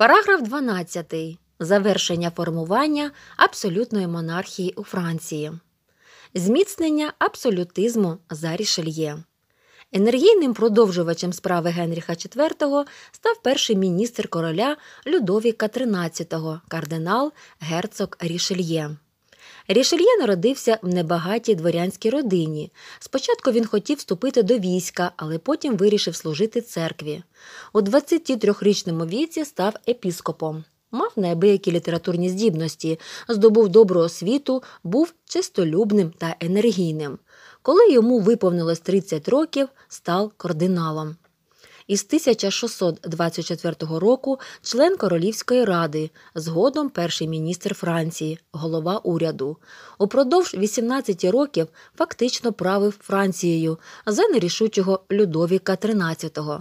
Параграф 12. Завершення формування абсолютної монархії у Франції. Зміцнення абсолютизму за рішельє. Енергійним продовжувачем справи Генріха IV став перший міністр короля Людовіка XIII, кардинал герцог Рішельє. Рішельє народився в небагатій дворянській родині. Спочатку він хотів вступити до війська, але потім вирішив служити церкві. У 23-річному віці став епіскопом. Мав неабиякі літературні здібності, здобув добру освіту, був чистолюбним та енергійним. Коли йому виповнилось 30 років, став кардиналом із 1624 року член Королівської ради, згодом перший міністр Франції, голова уряду. Упродовж 18 років фактично правив Францією за нерішучого Людовіка XIII.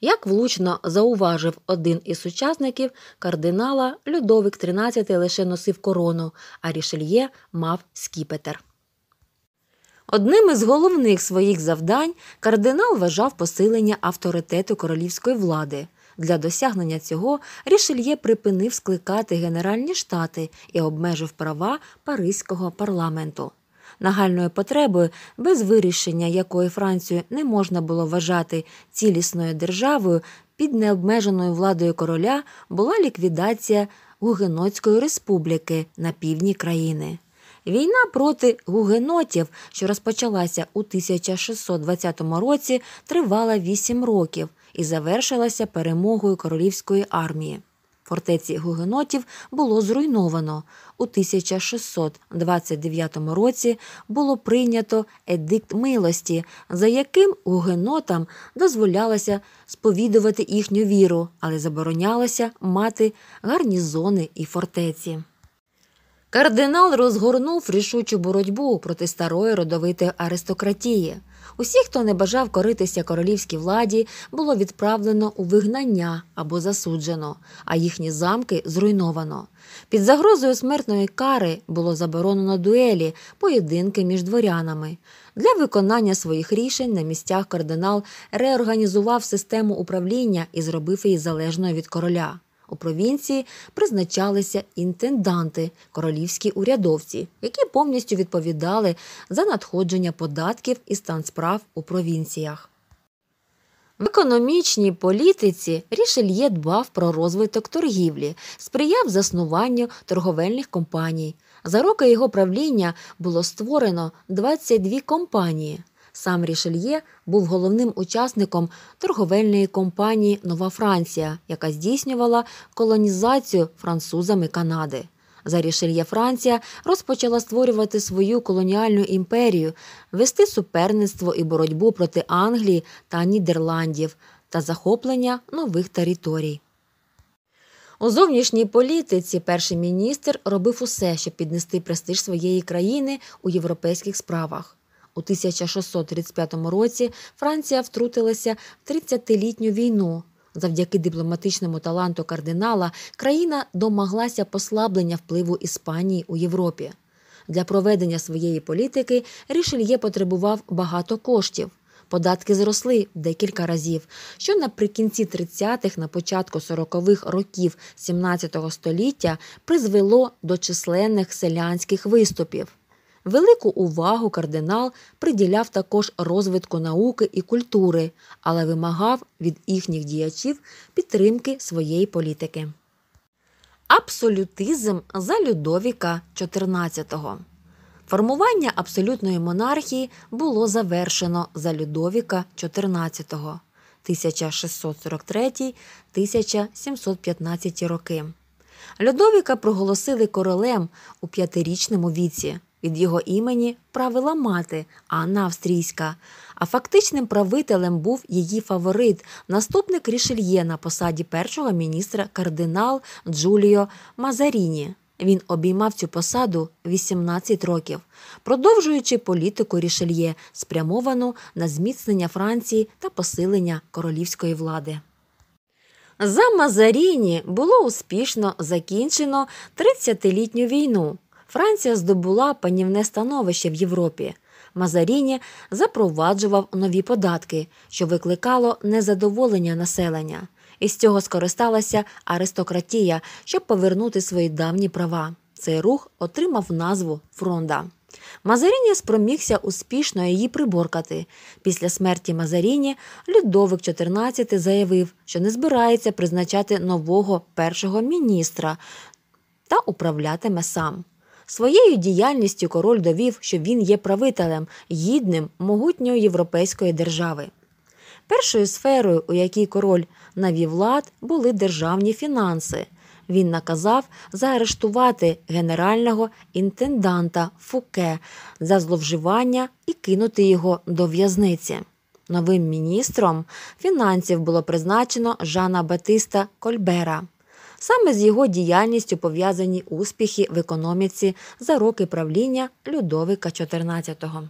Як влучно зауважив один із сучасників кардинала, Людовик XIII лише носив корону, а рішельє мав скіпетр. Одним із головних своїх завдань кардинал вважав посилення авторитету королівської влади. Для досягнення цього Рішельє припинив скликати Генеральні штати і обмежив права Паризького парламенту. Нагальною потребою, без вирішення якої Францію не можна було вважати цілісною державою, під необмеженою владою короля була ліквідація Гугенотської республіки на півдні країни. Війна проти гугенотів, що розпочалася у 1620 році, тривала вісім років і завершилася перемогою королівської армії. Фортеці гугенотів було зруйновано. У 1629 році було прийнято едикт милості, за яким гугенотам дозволялося сповідувати їхню віру, але заборонялося мати гарнізони і фортеці. Кардинал розгорнув рішучу боротьбу проти старої родовитої аристократії. Усі, хто не бажав коритися королівській владі, було відправлено у вигнання або засуджено, а їхні замки зруйновано. Під загрозою смертної кари було заборонено дуелі, поєдинки між дворянами. Для виконання своїх рішень на місцях кардинал реорганізував систему управління і зробив її залежною від короля у провінції призначалися інтенданти, королівські урядовці, які повністю відповідали за надходження податків і стан справ у провінціях. В економічній політиці рішельє дбав про розвиток торгівлі, сприяв заснуванню торговельних компаній. За роки його правління було створено 22 компанії. Сам Рішельє був головним учасником торговельної компанії Нова Франція, яка здійснювала колонізацію французами Канади. За рішельє Франція розпочала створювати свою колоніальну імперію, вести суперництво і боротьбу проти Англії та Нідерландів та захоплення нових територій. У зовнішній політиці перший міністр робив усе, щоб піднести престиж своєї країни у європейських справах. У 1635 році Франція втрутилася в 30-літню війну. Завдяки дипломатичному таланту кардинала країна домоглася послаблення впливу Іспанії у Європі. Для проведення своєї політики Рішельє потребував багато коштів. Податки зросли декілька разів, що наприкінці 30-х, на початку 40-х років 17 століття призвело до численних селянських виступів. Велику увагу кардинал приділяв також розвитку науки і культури, але вимагав від їхніх діячів підтримки своєї політики. Абсолютизм за Людовіка XIV Формування абсолютної монархії було завершено за Людовіка XIV 1643-1715 роки. Людовіка проголосили королем у п'ятирічному віці. Від його імені правила мати Анна Австрійська. А фактичним правителем був її фаворит, наступник рішельє на посаді першого міністра кардинал Джуліо Мазаріні. Він обіймав цю посаду 18 років, продовжуючи політику рішельє, спрямовану на зміцнення Франції та посилення королівської влади. За Мазаріні було успішно закінчено 30-літню війну. Франція здобула панівне становище в Європі. Мазаріні запроваджував нові податки, що викликало незадоволення населення. і з цього скористалася аристократія, щоб повернути свої давні права. Цей рух отримав назву фронда. Мазаріні спромігся успішно її приборкати. Після смерті Мазаріні Людовик XIV заявив, що не збирається призначати нового першого міністра та управлятиме сам. Своєю діяльністю король довів, що він є правителем, гідним могутньої європейської держави. Першою сферою, у якій король навів лад, були державні фінанси. Він наказав заарештувати генерального інтенданта Фуке за зловживання і кинути його до в'язниці. Новим міністром фінансів було призначено Жана Батиста Кольбера. Саме з його діяльністю пов'язані успіхи в економіці за роки правління Людовика XIV.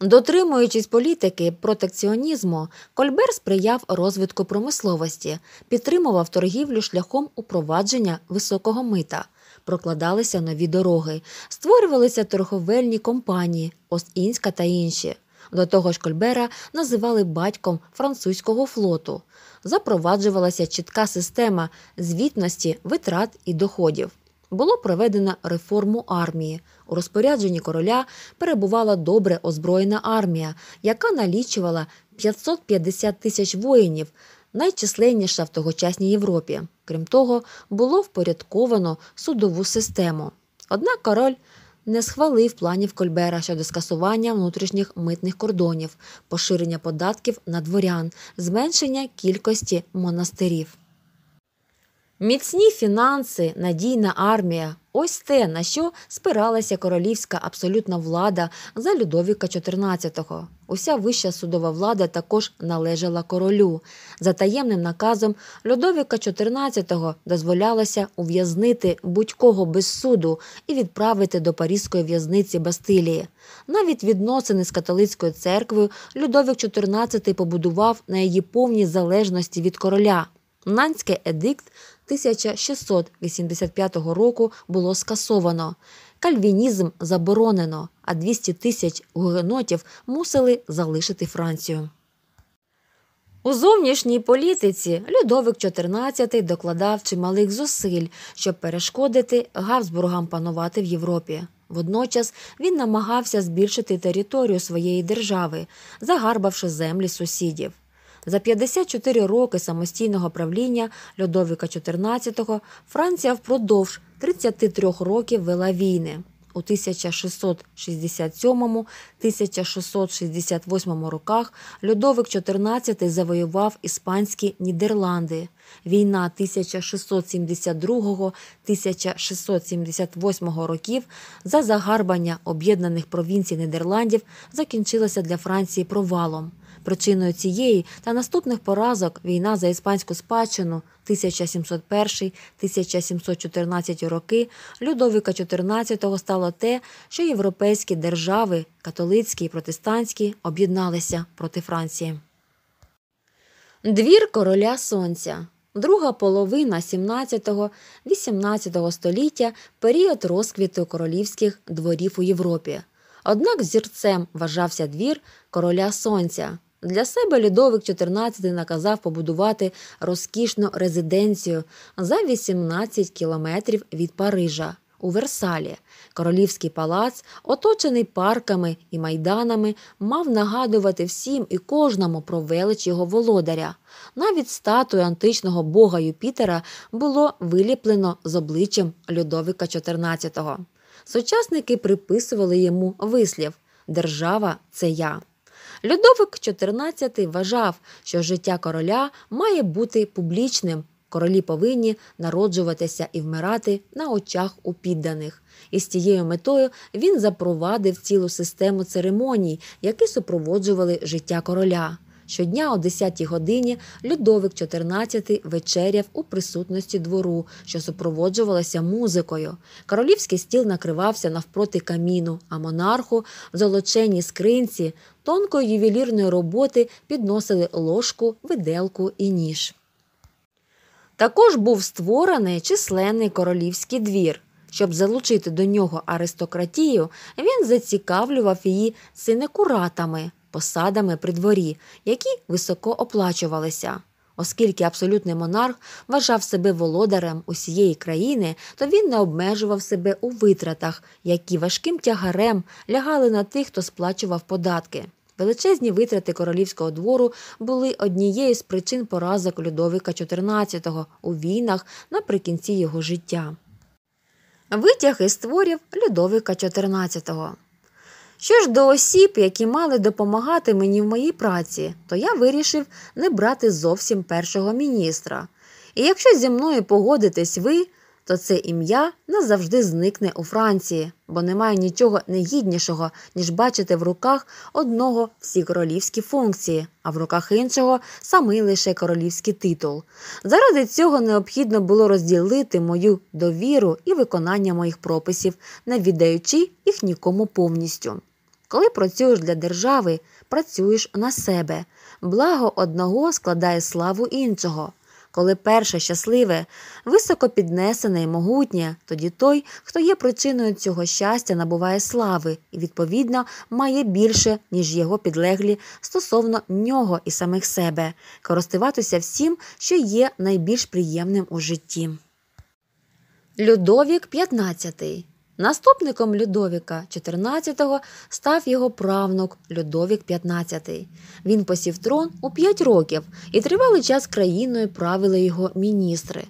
Дотримуючись політики протекціонізму, Кольбер сприяв розвитку промисловості, підтримував торгівлю шляхом упровадження високого мита. Прокладалися нові дороги, створювалися торговельні компанії, Ост-Інська та інші. До того ж, Кольбера називали батьком французького флоту. Запроваджувалася чітка система звітності витрат і доходів. Було проведено реформу армії. У розпорядженні короля перебувала добре озброєна армія, яка налічувала 550 тисяч воїнів, найчисленніша в тогочасній Європі. Крім того, було впорядковано судову систему. Однак король не схвалив планів Кольбера щодо скасування внутрішніх митних кордонів, поширення податків на дворян, зменшення кількості монастирів. Міцні фінанси, надійна армія ось те, на що спиралася королівська абсолютна влада за Людовіка XIV. Уся вища судова влада також належала королю. За таємним наказом Людовіка XIV дозволялося ув'язнити будь-кого без суду і відправити до Паризької в'язниці Бастилії. Навіть відносини з католицькою церквою Людовік XIV побудував на її повній залежності від короля. Нанський едикт 1685 року було скасовано. Кальвінізм заборонено, а 200 тисяч гугенотів мусили залишити Францію. У зовнішній політиці Людовик XIV докладав чималих зусиль, щоб перешкодити Габсбургам панувати в Європі. Водночас він намагався збільшити територію своєї держави, загарбавши землі сусідів. За 54 роки самостійного правління Людовіка XIV Франція впродовж 33 років вела війни. У 1667-1668 роках Людовик XIV завоював іспанські Нідерланди. Війна 1672-1678 років за загарбання об'єднаних провінцій Нідерландів закінчилася для Франції провалом. Причиною цієї та наступних поразок війна за іспанську спадщину 1701-1714 роки Людовіка XIV стало те, що європейські держави, католицькі і протестантські, об'єдналися проти Франції. Двір короля сонця. Друга половина 17-18 століття період розквіту королівських дворів у Європі. Однак зірцем вважався двір короля сонця, для себе Лідовик XIV наказав побудувати розкішну резиденцію за 18 кілометрів від Парижа у Версалі. Королівський палац, оточений парками і майданами, мав нагадувати всім і кожному про велич його володаря. Навіть статую античного бога Юпітера було виліплено з обличчям Людовика XIV. Сучасники приписували йому вислів Держава це я. Людовик XIV вважав, що життя короля має бути публічним. Королі повинні народжуватися і вмирати на очах у підданих. І з цією метою він запровадив цілу систему церемоній, які супроводжували життя короля. Щодня о 10-й годині Людовик XIV вечеряв у присутності двору, що супроводжувалася музикою. Королівський стіл накривався навпроти каміну, а монарху в золоченій скринці тонкої ювелірної роботи підносили ложку, виделку і ніж. Також був створений численний королівський двір. Щоб залучити до нього аристократію, він зацікавлював її синекуратами посадами при дворі, які високо оплачувалися. Оскільки абсолютний монарх вважав себе володарем усієї країни, то він не обмежував себе у витратах, які важким тягарем лягали на тих, хто сплачував податки. Величезні витрати королівського двору були однією з причин поразок Людовика XIV у війнах наприкінці його життя. Витяги із творів Людовика XIV що ж до осіб, які мали допомагати мені в моїй праці, то я вирішив не брати зовсім першого міністра. І якщо зі мною погодитесь ви, то це ім'я назавжди зникне у Франції, бо немає нічого негіднішого, ніж бачити в руках одного всі королівські функції, а в руках іншого самий лише королівський титул. Заради цього необхідно було розділити мою довіру і виконання моїх прописів, не віддаючи їх нікому повністю. Коли працюєш для держави, працюєш на себе. Благо одного складає славу іншого. Коли перше щасливе, високо піднесене і могутнє, тоді той, хто є причиною цього щастя, набуває слави і, відповідно, має більше, ніж його підлеглі стосовно нього і самих себе, користуватися всім, що є найбільш приємним у житті. Людовік 15 Наступником Людовіка XIV став його правнук Людовік XV. Він посів трон у п'ять років і тривалий час країною правили його міністри.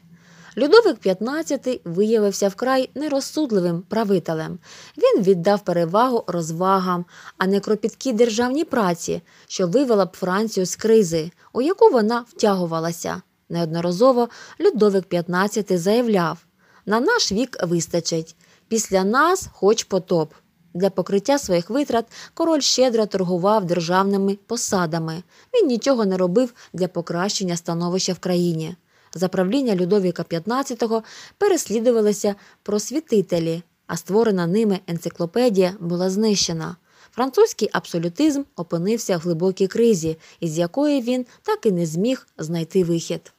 Людовик XV виявився вкрай нерозсудливим правителем. Він віддав перевагу розвагам, а не кропіткій державній праці, що вивела б Францію з кризи, у яку вона втягувалася. Неодноразово Людовик XV заявляв: на наш вік вистачить. Після нас хоч потоп. Для покриття своїх витрат король щедро торгував державними посадами. Він нічого не робив для покращення становища в країні. За правління Людовіка XV переслідувалися просвітителі, а створена ними енциклопедія була знищена. Французький абсолютизм опинився в глибокій кризі, із якої він так і не зміг знайти вихід.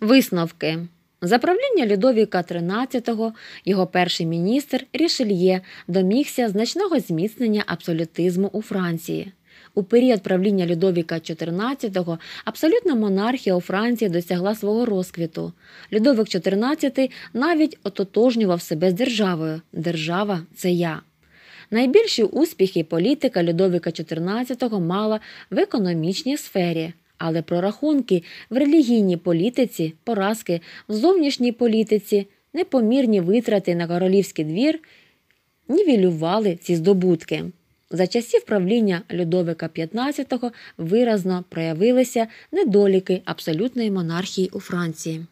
Висновки за правління Людовіка XIII його перший міністр Рішельє домігся значного зміцнення абсолютизму у Франції. У період правління Людовіка XIV абсолютна монархія у Франції досягла свого розквіту. Людовік XIV навіть ототожнював себе з державою. Держава це я. Найбільші успіхи політика Людовіка XIV мала в економічній сфері. Але прорахунки в релігійній політиці, поразки, в зовнішній політиці, непомірні витрати на королівський двір нівелювали ці здобутки. За часів правління Людовика XV виразно проявилися недоліки абсолютної монархії у Франції.